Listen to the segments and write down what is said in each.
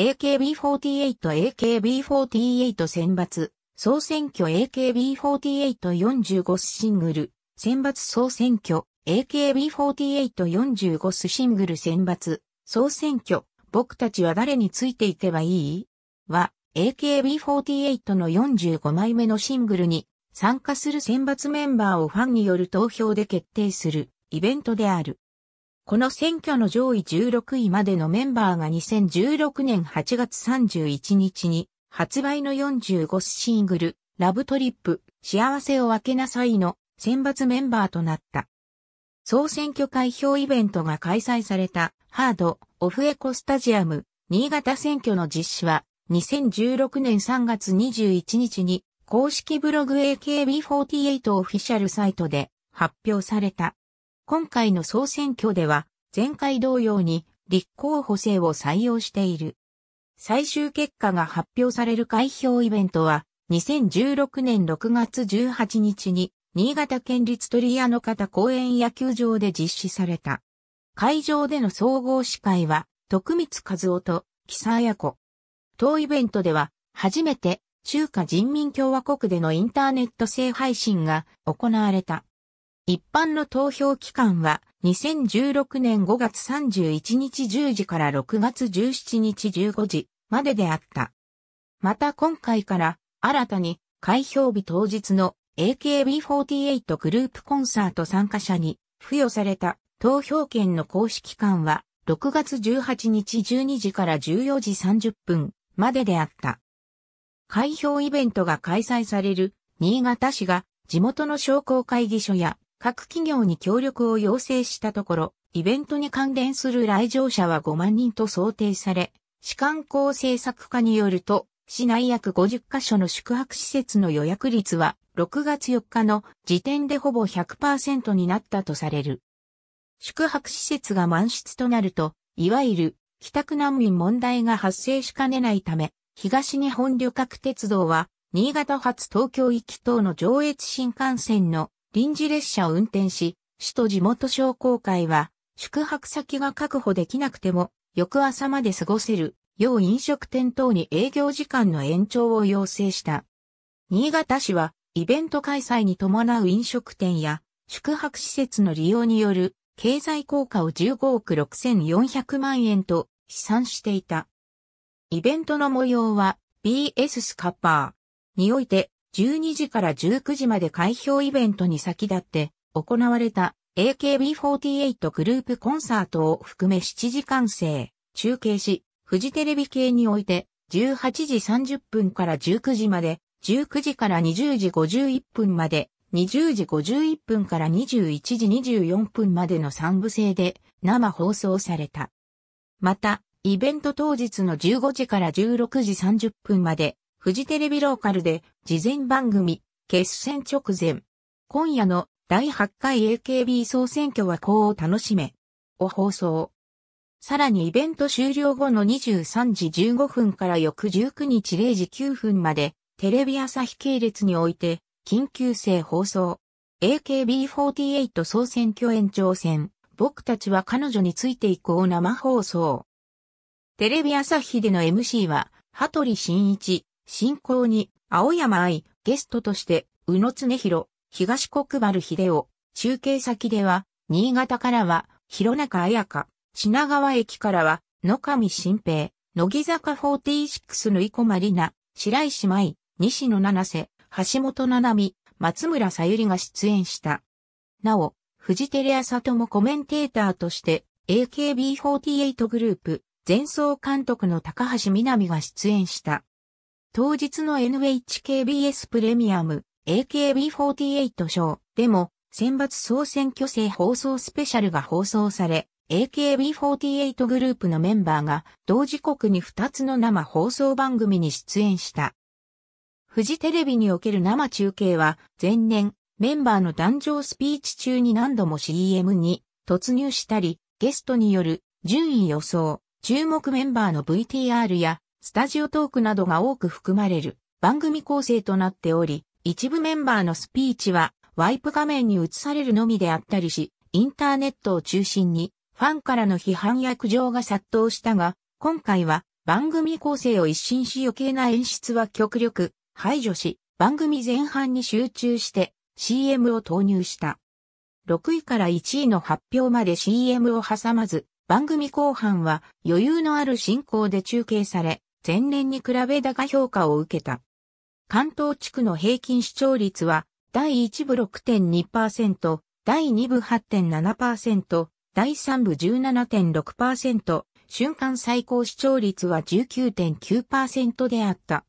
AKB48、AKB48 選抜、総選挙 AKB4845 スシングル、選抜総選挙、AKB4845 スシングル選抜、総選挙、僕たちは誰についていけばいいは、AKB48 の45枚目のシングルに参加する選抜メンバーをファンによる投票で決定するイベントである。この選挙の上位16位までのメンバーが2016年8月31日に発売の45シングル、ラブトリップ、幸せを分けなさいの選抜メンバーとなった。総選挙開票イベントが開催されたハード・オフエコスタジアム、新潟選挙の実施は2016年3月21日に公式ブログ AKB48 オフィシャルサイトで発表された。今回の総選挙では、前回同様に立候補生を採用している。最終結果が発表される開票イベントは、2016年6月18日に、新潟県立鳥屋の方公園野球場で実施された。会場での総合司会は、徳光和夫と、木沢彩子。当イベントでは、初めて、中華人民共和国でのインターネット性配信が行われた。一般の投票期間は2016年5月31日10時から6月17日15時までであった。また今回から新たに開票日当日の AKB48 グループコンサート参加者に付与された投票権の公式期間は6月18日12時から14時30分までであった。開票イベントが開催される新潟市が地元の商工会議所や各企業に協力を要請したところ、イベントに関連する来場者は5万人と想定され、市観光政策課によると、市内約50カ所の宿泊施設の予約率は6月4日の時点でほぼ100%になったとされる。宿泊施設が満室となると、いわゆる帰宅難民問題が発生しかねないため、東日本旅客鉄道は、新潟発東京行き等の上越新幹線の臨時列車を運転し、市と地元商工会は、宿泊先が確保できなくても、翌朝まで過ごせる、要飲食店等に営業時間の延長を要請した。新潟市は、イベント開催に伴う飲食店や、宿泊施設の利用による、経済効果を15億6400万円と、試算していた。イベントの模様は、BS スカッパーにおいて、12時から19時まで開票イベントに先立って行われた AKB48 グループコンサートを含め7時間制、中継し、フジテレビ系において18時30分から19時まで、19時から20時51分まで、20時51分から21時24分までの3部制で生放送された。また、イベント当日の15時から16時30分まで、フジテレビローカルで事前番組決戦直前。今夜の第8回 AKB 総選挙はこう楽しめを放送。さらにイベント終了後の23時15分から翌19日0時9分までテレビ朝日系列において緊急性放送。AKB48 総選挙延長戦。僕たちは彼女についていこう生放送。テレビ朝日での MC は、羽鳥慎一、進行に、青山愛、ゲストとして、宇野恒弘、東国原秀夫、中継先では、新潟からは、広中彩香、品川駅からは、野上新平、乃木坂46の生駒里奈、白石舞、西野七瀬、橋本七海、松村さゆりが出演した。なお、フジテレ朝ともコメンテーターとして、AKB48 グループ、前奏監督の高橋みなみが出演した。当日の NHKBS プレミアム AKB48 賞でも選抜総選挙制放送スペシャルが放送され、AKB48 グループのメンバーが同時刻に2つの生放送番組に出演した。フジテレビにおける生中継は前年メンバーの誕生スピーチ中に何度も CM に突入したりゲストによる順位予想、注目メンバーの VTR やスタジオトークなどが多く含まれる番組構成となっており、一部メンバーのスピーチはワイプ画面に映されるのみであったりし、インターネットを中心にファンからの批判や苦情が殺到したが、今回は番組構成を一新し余計な演出は極力排除し、番組前半に集中して CM を投入した。6位から1位の発表まで CM を挟まず、番組後半は余裕のある進行で中継され、前年に比べ高評価を受けた。関東地区の平均視聴率は、第1部6.2%、第2部8.7%、第3部17.6%、瞬間最高視聴率は19.9%であった。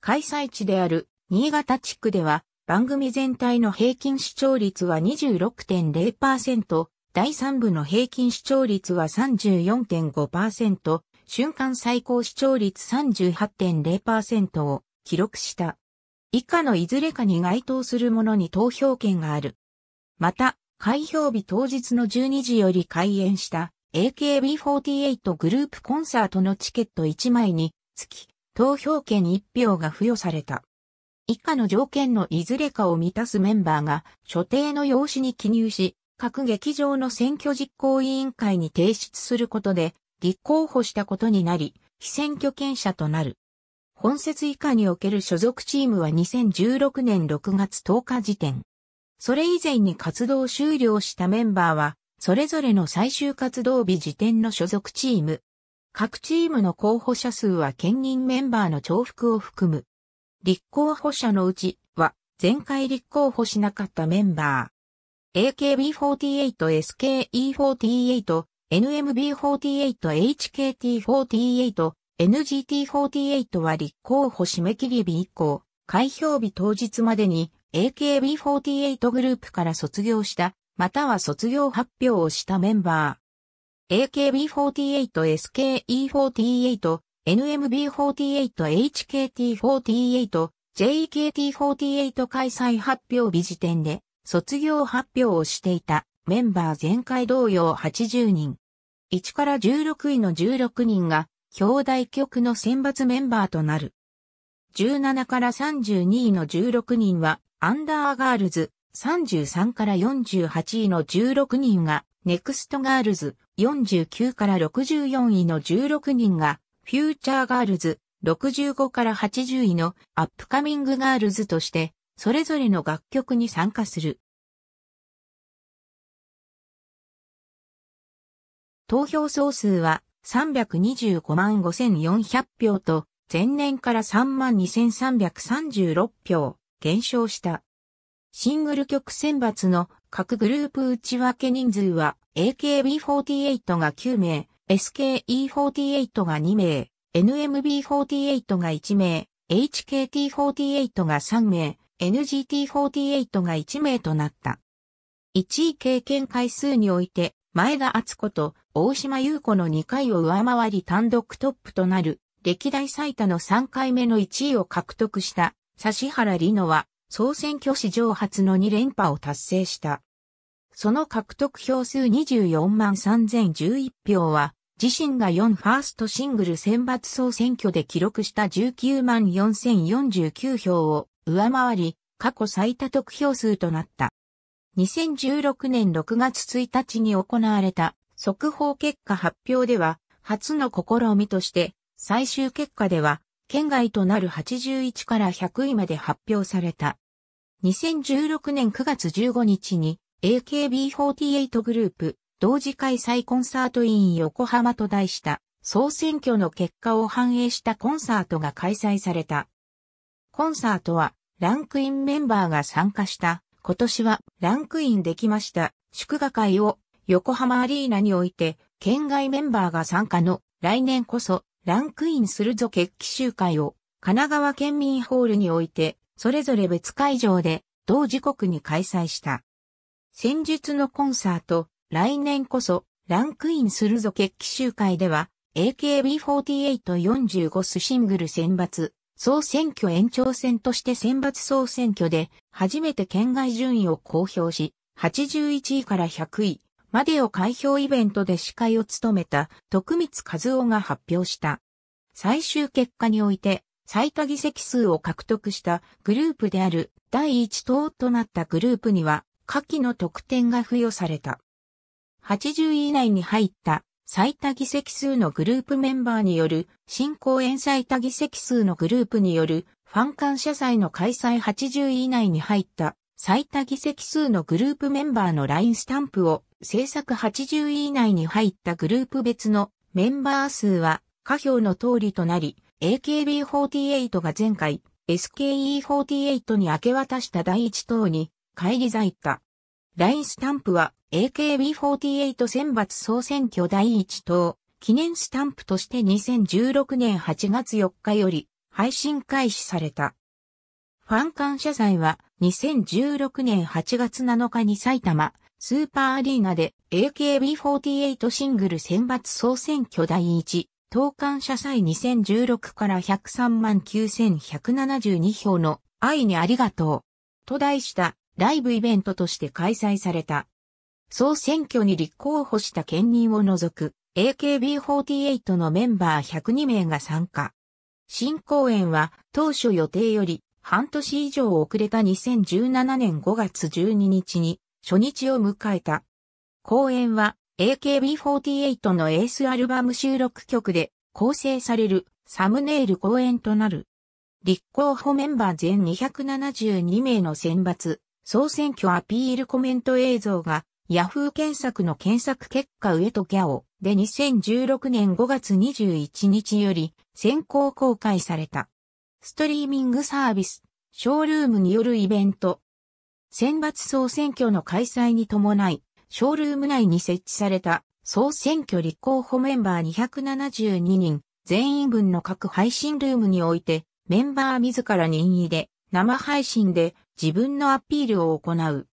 開催地である新潟地区では番組全体の平均視聴率は26.0%、第3部の平均視聴率は34.5%、瞬間最高視聴率38.0%を記録した。以下のいずれかに該当するものに投票権がある。また、開票日当日の12時より開演した AKB48 グループコンサートのチケット1枚につき投票権1票が付与された。以下の条件のいずれかを満たすメンバーが所定の用紙に記入し、各劇場の選挙実行委員会に提出することで立候補したことになり、非選挙権者となる。本節以下における所属チームは2016年6月10日時点。それ以前に活動終了したメンバーは、それぞれの最終活動日時点の所属チーム。各チームの候補者数は兼任メンバーの重複を含む。立候補者のうちは、前回立候補しなかったメンバー。AKB48、SKE48、NMB48、HKT48、NGT48 は立候補締め切り日以降、開票日当日までに AKB48 グループから卒業した、または卒業発表をしたメンバー。AKB48、SKE48、NMB48、HKT48、JKT48 開催発表日時点で卒業発表をしていた。メンバー全開同様80人。1から16位の16人が、表題曲の選抜メンバーとなる。17から32位の16人は、アンダーガールズ、33から48位の16人が、ネクストガールズ、49から64位の16人が、フューチャーガールズ、65から80位のアップカミングガールズとして、それぞれの楽曲に参加する。投票総数は325万5400票と、前年から3万2336票、減少した。シングル曲選抜の各グループ内訳人数は AKB48 が9名、SKE48 が2名、NMB48 が1名、HKT48 が3名、NGT48 が1名となった。1位経験回数において前田敦子と大島優子の2回を上回り単独トップとなる、歴代最多の3回目の1位を獲得した指原里乃は、総選挙史上初の2連覇を達成した。その獲得票数24万3011票は、自身が4ファーストシングル選抜総選挙で記録した19万4049票を上回り、過去最多得票数となった。2016年6月1日に行われた速報結果発表では、初の試みとして、最終結果では、県外となる81から100位まで発表された。2016年9月15日に AKB48 グループ同時開催コンサート委員横浜と題した総選挙の結果を反映したコンサートが開催された。コンサートはランクインメンバーが参加した今年はランクインできました。祝賀会を横浜アリーナにおいて、県外メンバーが参加の来年こそランクインするぞ決起集会を神奈川県民ホールにおいて、それぞれ別会場で同時刻に開催した。先日のコンサート、来年こそランクインするぞ決起集会では、AKB4845 スシングル選抜、総選挙延長戦として選抜総選挙で初めて県外順位を公表し、81位から100位までを開票イベントで司会を務めた徳光和夫が発表した。最終結果において最多議席数を獲得したグループである第1党となったグループには下記の得点が付与された。80位以内に入った最多議席数のグループメンバーによる、新公演最多議席数のグループによる、ファン感謝祭の開催80位以内に入った、最多議席数のグループメンバーのラインスタンプを、制作80位以内に入ったグループ別のメンバー数は、下表の通りとなり、AKB48 が前回、SKE48 に明け渡した第一党に、返り咲いた。ラインスタンプは、AKB48 選抜総選挙第1党、記念スタンプとして2016年8月4日より配信開始された。ファン感謝祭は2016年8月7日に埼玉スーパーアリーナで AKB48 シングル選抜総選挙第1党感謝祭2016から103万9172票の愛にありがとうと題したライブイベントとして開催された。総選挙に立候補した県民を除く AKB48 のメンバー102名が参加。新公演は当初予定より半年以上遅れた2017年5月12日に初日を迎えた。公演は AKB48 のエースアルバム収録曲で構成されるサムネイル公演となる。立候補メンバー全272名の選抜、総選挙アピールコメント映像がヤフー検索の検索結果上とギャオで2016年5月21日より先行公開された。ストリーミングサービス、ショールームによるイベント。選抜総選挙の開催に伴い、ショールーム内に設置された総選挙立候補メンバー272人、全員分の各配信ルームにおいて、メンバー自ら任意で生配信で自分のアピールを行う。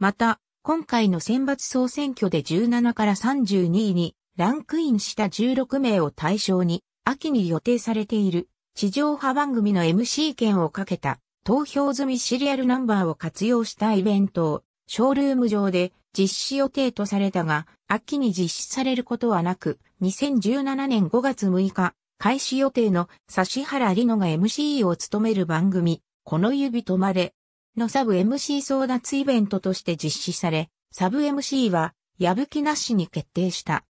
また、今回の選抜総選挙で17から32位にランクインした16名を対象に、秋に予定されている地上波番組の MC 権をかけた投票済みシリアルナンバーを活用したイベントをショールーム上で実施予定とされたが、秋に実施されることはなく、2017年5月6日、開始予定の指原里乃が MC を務める番組、この指止まれ、のサブ MC 争奪イベントとして実施され、サブ MC は、やぶきなしに決定した。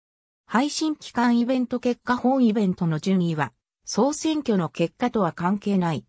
配信期間イベント結果本イベントの順位は、総選挙の結果とは関係ない。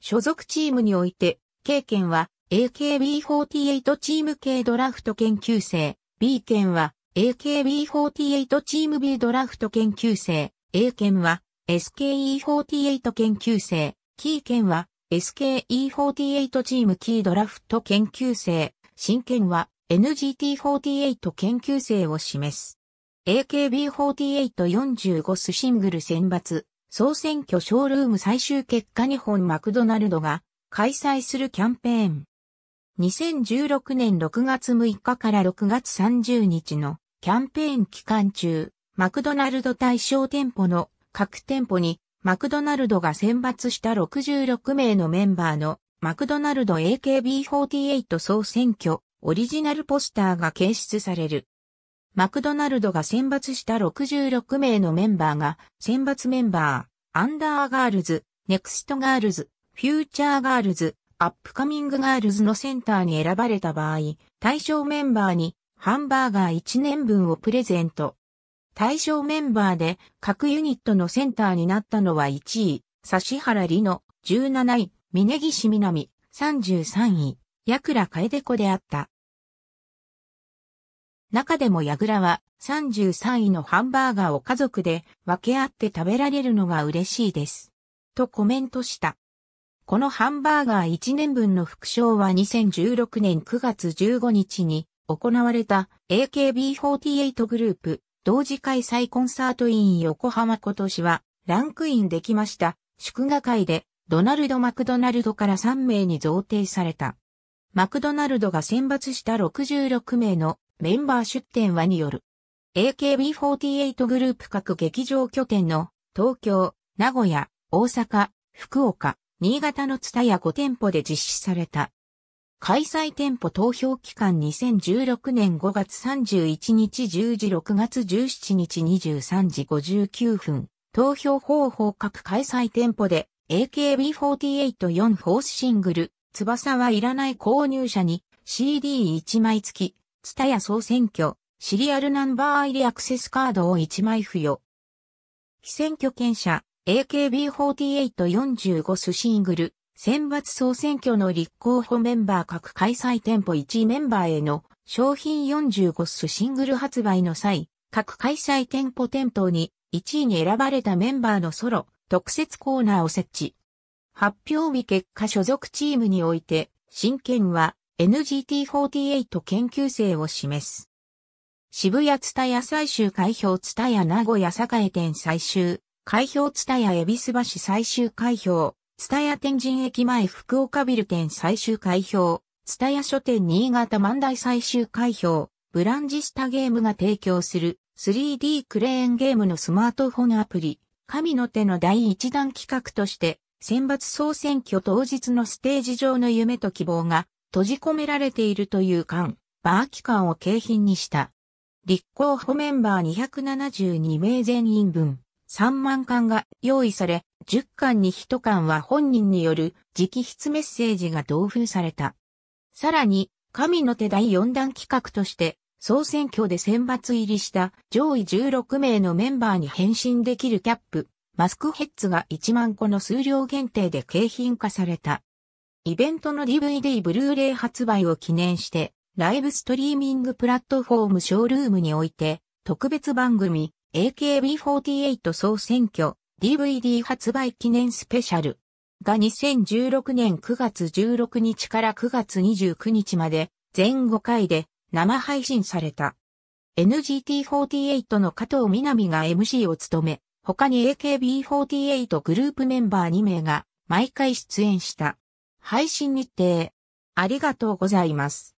所属チームにおいて、K 県は AKB48 チーム K ドラフト研究生、B 県は AKB48 チーム B ドラフト研究生、A 県は SKE48 研究生、K 県は SKE48 チームキードラフト研究生、真剣は NGT48 研究生を示す。AKB4845 スシングル選抜、総選挙ショールーム最終結果日本マクドナルドが開催するキャンペーン。2016年6月6日から6月30日のキャンペーン期間中、マクドナルド対象店舗の各店舗にマクドナルドが選抜した66名のメンバーのマクドナルド AKB48 総選挙オリジナルポスターが掲出される。マクドナルドが選抜した66名のメンバーが選抜メンバー、アンダーガールズ、ネクストガールズ、フューチャーガールズ、アップカミングガールズのセンターに選ばれた場合、対象メンバーにハンバーガー1年分をプレゼント。対象メンバーで各ユニットのセンターになったのは1位、指原里乃17位、峯岸みなみ33位、矢倉楓子であった。中でも矢倉は33位のハンバーガーを家族で分け合って食べられるのが嬉しいです。とコメントした。このハンバーガー1年分の副賞は2016年9月15日に行われた AKB48 グループ同時開催コンサート委員横浜今年はランクインできました。祝賀会でドナルド・マクドナルドから3名に贈呈された。マクドナルドが選抜した66名のメンバー出展はによる。AKB48 グループ各劇場拠点の東京、名古屋、大阪、福岡、新潟のツタや5店舗で実施された。開催店舗投票期間2016年5月31日10時6月17日23時59分。投票方法各開催店舗で AKB484 フォースシングル、翼はいらない購入者に CD1 枚付き、ツタヤ総選挙、シリアルナンバー入りアクセスカードを1枚付与。非選挙権者、AKB48445 スシングル、選抜総選挙の立候補メンバー各開催店舗1位メンバーへの商品45スシングル発売の際、各開催店舗店頭に1位に選ばれたメンバーのソロ特設コーナーを設置。発表日結果所属チームにおいて、真剣は NGT48 研究生を示す。渋谷津田屋最終開票津田屋名古屋栄店最終、開票津田屋恵比寿橋最終開票。スタヤ天神駅前福岡ビル店最終開票、スタヤ書店新潟万代最終開票、ブランジスタゲームが提供する 3D クレーンゲームのスマートフォンアプリ、神の手の第一弾企画として、選抜総選挙当日のステージ上の夢と希望が閉じ込められているという間、バー期間を景品にした。立候補メンバー272名全員分。3万巻が用意され、10巻に1巻は本人による直筆メッセージが同封された。さらに、神の手第4弾企画として、総選挙で選抜入りした上位16名のメンバーに変身できるキャップ、マスクヘッズが1万個の数量限定で景品化された。イベントの DVD ブルーレイ発売を記念して、ライブストリーミングプラットフォームショールームにおいて、特別番組、AKB48 総選挙 DVD 発売記念スペシャルが2016年9月16日から9月29日まで全5回で生配信された。NGT48 の加藤みなみが MC を務め、他に AKB48 グループメンバー2名が毎回出演した。配信日程。ありがとうございます。